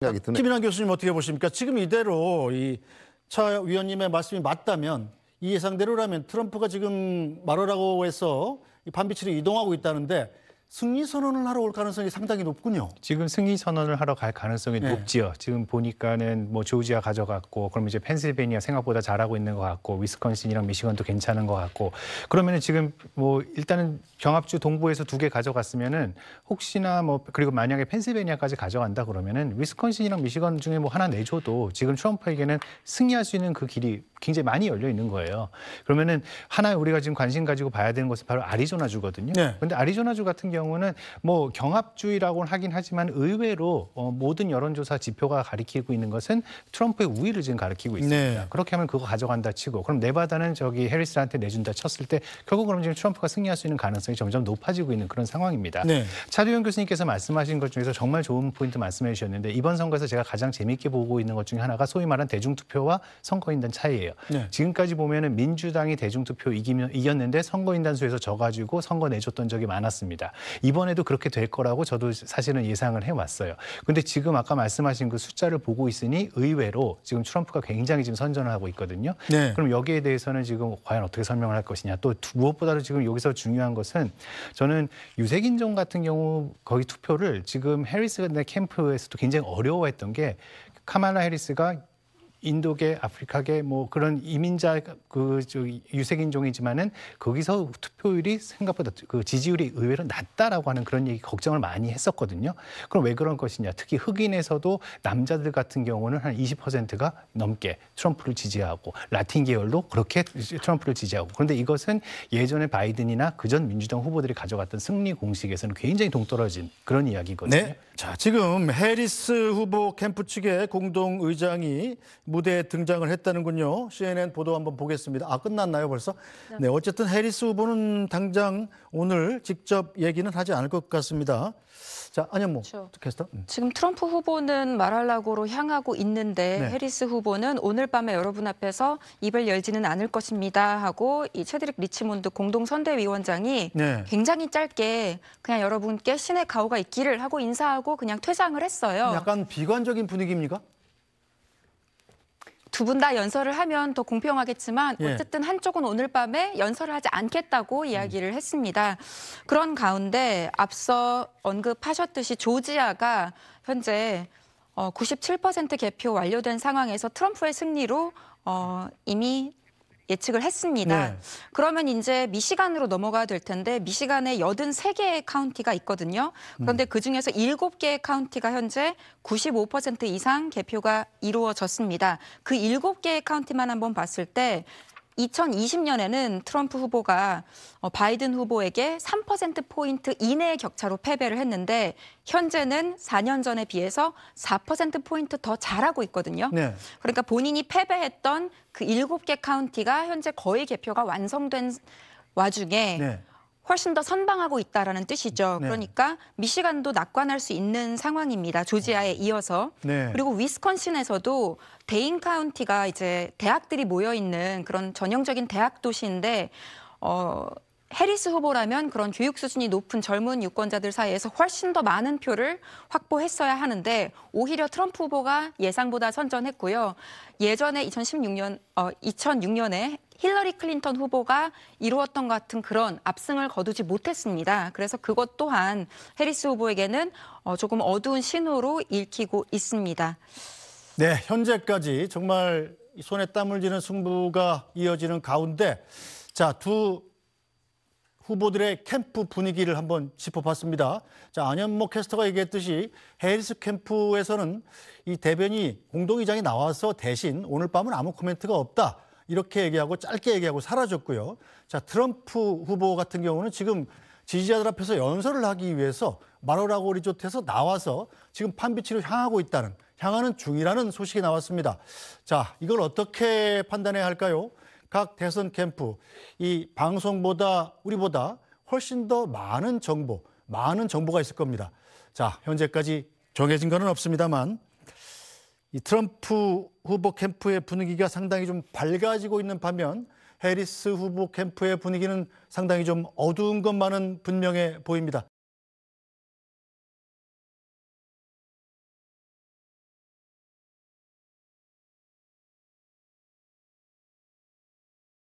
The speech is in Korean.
생각이 아, 드네요. 김인환 교수님 어떻게 보십니까? 지금 이대로 이 차 위원님의 말씀이 맞다면 이 예상대로라면 트럼프가 지금 말하라고 해서 반비치로 이동하고 있다는데 승리 선언을 하러 올 가능성이 상당히 높군요. 지금 승리 선언을 하러 갈 가능성이 네. 높지요. 지금 보니까는 뭐 조지아 가져갔고, 그러면 이제 펜실베니아 생각보다 잘하고 있는 것 같고, 위스콘신이랑 미시건도 괜찮은 것 같고, 그러면은 지금 뭐 일단은 경합주 동부에서 두 개 가져갔으면은 혹시나 뭐 그리고 만약에 펜실베니아까지 가져간다 그러면은 위스콘신이랑 미시건 중에 뭐 하나 내줘도 지금 트럼프에게는 승리할 수 있는 그 길이 굉장히 많이 열려 있는 거예요. 그러면은 하나 우리가 지금 관심 가지고 봐야 되는 것은 바로 아리조나주거든요. 네. 근데 아리조나주 같은 경우 경우는 뭐 경합주의라고는 하긴 하지만 의외로 어, 모든 여론조사 지표가 가리키고 있는 것은 트럼프의 우위를 지금 가리키고 있습니다. 네. 그렇게 하면 그거 가져간다 치고 그럼 네바다는 저기 해리스한테 내준다 쳤을 때 결국 그럼 지금 트럼프가 승리할 수 있는 가능성이 점점 높아지고 있는 그런 상황입니다. 네. 차두현 교수님께서 말씀하신 것 중에서 정말 좋은 포인트 말씀해 주셨는데 이번 선거에서 제가 가장 재미있게 보고 있는 것 중에 하나가 소위 말한 대중투표와 선거인단 차이예요. 네. 지금까지 보면은 민주당이 대중투표 이기면 이겼는데 선거인단 수에서 져가지고 선거 내줬던 적이 많았습니다. 이번에도 그렇게 될 거라고 저도 사실은 예상을 해왔어요. 근데 지금 아까 말씀하신 그 숫자를 보고 있으니 의외로 지금 트럼프가 굉장히 지금 선전을 하고 있거든요. 네. 그럼 여기에 대해서는 지금 과연 어떻게 설명을 할 것이냐. 또 무엇보다도 지금 여기서 중요한 것은 저는 유색인종 같은 경우 거기 투표를 지금 해리스 캠프에서도 굉장히 어려워했던 게카마나 해리스가 인도계, 아프리카계 뭐 그런 이민자 그저 유색인종이지만은 거기서 투표율이 생각보다 그 지지율이 의외로 낮다라고 하는 그런 얘기 걱정을 많이 했었거든요. 그럼 왜 그런 것이냐? 특히 흑인에서도 남자들 같은 경우는 한 20%가 넘게 트럼프를 지지하고 라틴 계열로 그렇게 트럼프를 지지하고 그런데 이것은 예전에 바이든이나 그전 민주당 후보들이 가져갔던 승리 공식에서는 굉장히 동떨어진 그런 이야기거든요. 네. 자, 지금 해리스 후보 캠프 측의 공동 의장이 무대에 등장을 했다는군요. CNN 보도 한번 보겠습니다. 아, 끝났나요, 벌써? 네. 네, 어쨌든 해리스 후보는 당장 오늘 직접 얘기는 하지 않을 것 같습니다. 자, 안현모 그렇죠. 캐스터. 음. 지금 트럼프 후보는 말할라고로 향하고 있는데 네. 해리스 후보는 오늘 밤에 여러분 앞에서 입을 열지는 않을 것입니다 하고 이 체드릭 리치몬드 공동 선대위원장이 네. 굉장히 짧게 그냥 여러분께 신의 가호가 있기를 하고 인사하고 그냥 퇴장을 했어요. 약간 비관적인 분위기입니까? 두분다 연설을 하면 더 공평하겠지만 예. 어쨌든 한쪽은 오늘 밤에 연설을 하지 않겠다고 음. 이야기를 했습니다. 그런 가운데 앞서 언급하셨듯이 조지아가 현재 97% 어, 개표 완료된 상황에서 트럼프의 승리로 어, 이미 예측을 했습니다. 네. 그러면 이제 미시간으로 넘어가야 될 텐데 미시간에 83개의 카운티가 있거든요. 그런데 음. 그중에서 7개의 카운티가 현재 95% 이상 개표가 이루어졌습니다. 그 7개의 카운티만 한번 봤을 때 2020년에는 트럼프 후보가 어, 바이든 후보에게 3%포인트 이내의 격차로 패배를 했는데 현재는 4년 전에 비해서 4%포인트 더 잘하고 있거든요. 네. 그러니까 본인이 패배했던 그 7개 카운티가 현재 거의 개표가 완성된 와중에 네. 훨씬 더 선방하고 있다라는 뜻이죠. 네. 그러니까 미시간도 낙관할 수 있는 상황입니다. 조지아에 음. 이어서 네. 그리고 위스콘신에서도 데인 카운티가 이제 대학들이 모여 있는 그런 전형적인 대학 도시인데 어 해리스 후보라면 그런 교육 수준이 높은 젊은 유권자들 사이에서 훨씬 더 많은 표를 확보했어야 하는데 오히려 트럼프 후보가 예상보다 선전했고요. 예전에 2016년 어 2006년에 힐러리 클린턴 후보가 이루었던 같은 그런 압승을 거두지 못했습니다. 그래서 그것 또한 해리스 후보에게는 어, 조금 어두운 신호로 읽히고 있습니다. 네, 현재까지 정말 손에 땀 흘리는 승부가 이어지는 가운데 자, 두 후보들의 캠프 분위기를 한번 짚어봤습니다. 자, 안현모 캐스터가 얘기했듯이 헤일스 캠프에서는 이 대변이 공동의장이 나와서 대신 오늘 밤은 아무 코멘트가 없다. 이렇게 얘기하고 짧게 얘기하고 사라졌고요. 자, 트럼프 후보 같은 경우는 지금 지지자들 앞에서 연설을 하기 위해서 마로라고 리조트에서 나와서 지금 판비치로 향하고 있다는 향하는 중이라는 소식이 나왔습니다. 자, 이걸 어떻게 판단해야 할까요? 각 대선 캠프 이 방송보다 우리보다 훨씬 더 많은 정보, 많은 정보가 있을 겁니다. 자, 현재까지 정해진 것은 없습니다만 이 트럼프 후보 캠프의 분위기가 상당히 좀 밝아지고 있는 반면 해리스 후보 캠프의 분위기는 상당히 좀 어두운 것만은 분명해 보입니다.